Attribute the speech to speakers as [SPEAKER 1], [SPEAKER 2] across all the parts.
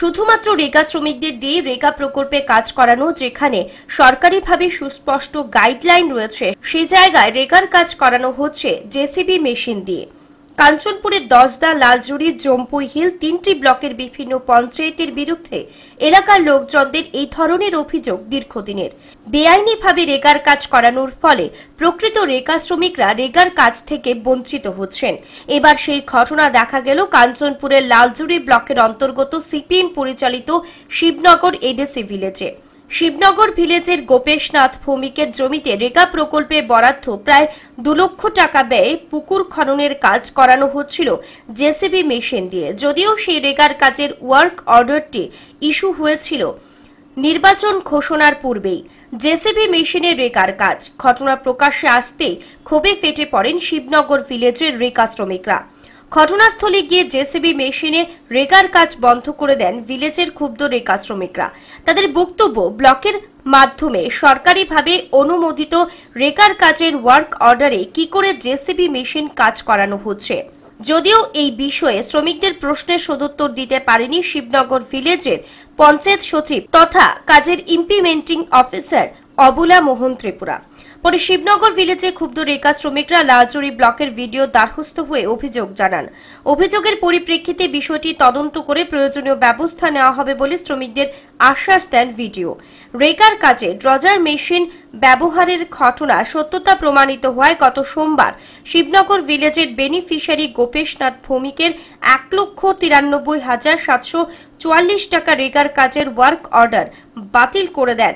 [SPEAKER 1] শুধুমাত্র রেগা শ্রমিকদের দিয়ে রেগা প্রকল্পে কাজ করানো যেখানে সরকারিভাবে সুস্পষ্ট গাইডলাইন রয়েছে সে জায়গায় রেগার কাজ করানো হচ্ছে জেসিবি মেশিন দিয়ে কাঞ্চনপুরের দশদা লালজুড়ি জম্পুই হিল তিনটি ব্লকের বিভিন্ন পঞ্চায়েতের বিরুদ্ধে এলাকার লোকজনদের এই ধরনের অভিযোগ দীর্ঘদিনের বেআইনিভাবে রেগার কাজ করানোর ফলে প্রকৃত রেগা শ্রমিকরা রেগার কাজ থেকে বঞ্চিত হচ্ছেন এবার সেই ঘটনা দেখা গেল কাঞ্চনপুরের লালজুড়ি ব্লকের অন্তর্গত সিপিএম পরিচালিত শিবনগর এডেসি ভিলেজে শিবনগর ভিলেজের গোপেশনাথ ভৌমিকের জমিতে রেগা প্রকল্পে বরাদ্দ প্রায় দু লক্ষ টাকা ব্যয়ে পুকুর খননের কাজ করানো হচ্ছিল জেসিবি মেশিন দিয়ে যদিও সেই রেগার কাজের ওয়ার্ক অর্ডারটি ইস্যু হয়েছিল নির্বাচন ঘোষণার পূর্বেই জেসিবি মেশিনের রেকার কাজ ঘটনা প্রকাশ্যে আসতেই ক্ষোভে ফেটে পড়েন শিবনগর ভিলেজের রেকা শ্রমিকরা ঘটনাস্থলে গিয়ে জেসিবি মেশিনে রেগার কাজ বন্ধ করে দেন ভিলেজের ক্ষুব্ধ রেগা শ্রমিকরা তাদের বক্তব্য ব্লকের মাধ্যমে সরকারিভাবে অনুমোদিত রেগার কাজের ওয়ার্ক অর্ডারে কি করে জেসিবি মেশিন কাজ করানো হচ্ছে যদিও এই বিষয়ে শ্রমিকদের প্রশ্নের সদুত্তর দিতে পারেনি শিবনগর ভিলেজের পঞ্চায়েত সচিব তথা কাজের ইমপ্লিমেন্টিং অফিসার অবুলা মোহন ত্রিপুরা পরে শিবনগর ভিলেজে ক্ষুব্ধ রেখা শ্রমিকরা লালচুরি ব্লকের ভিডিও দ্বারস্থ হয়ে অভিযোগ জানান অভিযোগের পরিপ্রেক্ষিতে বিষয়টি তদন্ত করে প্রয়োজনীয় ব্যবস্থা নেওয়া হবে বলে শ্রমিকদের আশ্বাস দেন ভিডিও রেকার কাজে ড্রজার মেশিন ব্যবহারের ঘটনা সত্যতা প্রমাণিত হওয়ায় গত সোমবার শিবনগর ভিলেজের বেনিফিশিয়ারি গোপেশনাথ ভৌমিকের এক লক্ষ তিরানব্বই হাজার সাতশো চুয়াল্লিশ টাকা রেগার কাজের ওয়ার্ক অর্ডার বাতিল করে দেন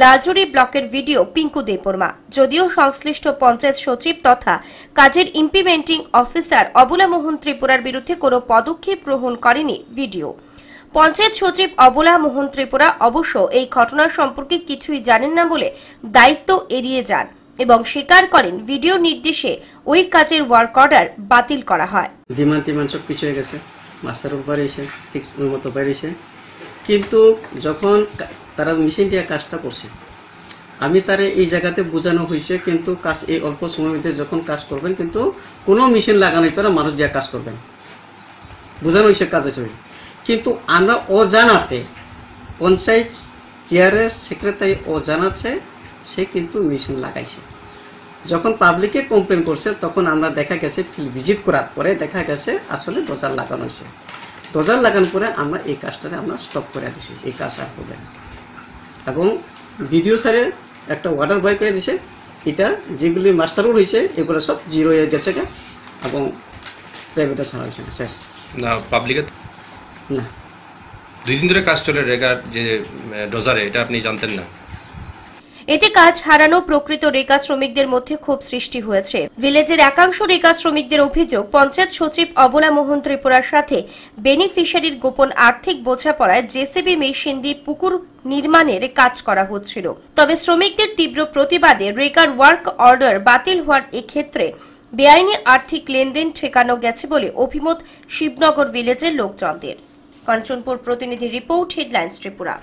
[SPEAKER 1] লালজুরি ব্লকের ভিডিও পিঙ্কু দেবর্মা যদিও সংশ্লিষ্ট পঞ্চায়েত সচিব তথা কাজের ইমপ্লিমেন্টিং অফিসার অবলা মোহন ত্রিপুরার বিরুদ্ধে কোনো পদক্ষেপ গ্রহণ করেনি ভিডিও পঞ্চায়েত সচিব অবলা মোহন ত্রিপুরা অবশ্য এই ঘটনা সম্পর্কে কিছুই জানেন না বলে দায়িত্ব এড়িয়ে যান এবং স্বীকার করেন ভিডিও নির্দেশে ওই কাজের ওয়ার্ক অর্ডার বাতিল করা হয়
[SPEAKER 2] সব গেছে মাস্টার উপরে এসে ঠিক মতো কিন্তু যখন তারা মেশিন দিয়ে কাজটা করছে আমি তারে এই জায়গাতে বোঝানো হয়েছে কিন্তু কাজ এই অল্প সময়ের মধ্যে যখন কাজ করবেন কিন্তু কোনো মেশিন লাগানো তারা মানুষ দিয়ে কাজ করবেন বোঝানো হয়েছে কাজ হিসেবে কিন্তু আমরা অজানাতে পঞ্চায়েত চেয়ারের সেক্রেটারি অজানাতে সে কিন্তু মেশিন লাগাইছে যখন পাবলিকে কমপ্লেন করছে তখন আমরা দেখা গেছে ফিল্ড ভিজিট করার পরে দেখা গেছে আসলে দজার লাগানো হয়েছে দরজার লাগানোর পরে আমরা এই কাজটাতে আমরা স্টপ করে দিছি এই কাজ আর করবে এবং ভিডিও স্যারে একটা ওয়াটার বয় করে দিছে এটা যেগুলি মাস্টারও রয়েছে এগুলো সব জিরো হয়ে গেছে এবং প্রাইভেটে ছাড়া হয়েছে না শেষ
[SPEAKER 1] না পাবলিকে না দুই দিন ধরে কাজ চলে রেগার যে ডোজারে এটা আপনি জানতেন না এতে কাজ হারানো প্রকৃত রেকা শ্রমিকদের মধ্যে ক্ষোভ সৃষ্টি হয়েছে ভিলেজের একাংশ রেকা শ্রমিকদের অভিযোগ পঞ্চায়েত সচিব অবলা মোহন ত্রিপুরার সাথে বেনিফিশিয়ারির গোপন আর্থিক বোঝাপড়ায় জেসিবি মেশিন দিয়ে পুকুর নির্মাণের কাজ করা হচ্ছিল তবে শ্রমিকদের তীব্র প্রতিবাদে রেকার ওয়ার্ক অর্ডার বাতিল হওয়ার এক্ষেত্রে বেআইনি আর্থিক লেনদেন ঠেকানো গেছে বলে অভিমত শিবনগর ভিলেজের লোকজনদের কাঞ্চনপুর প্রতিনিধি রিপোর্ট হেডলাইন্স ত্রিপুরা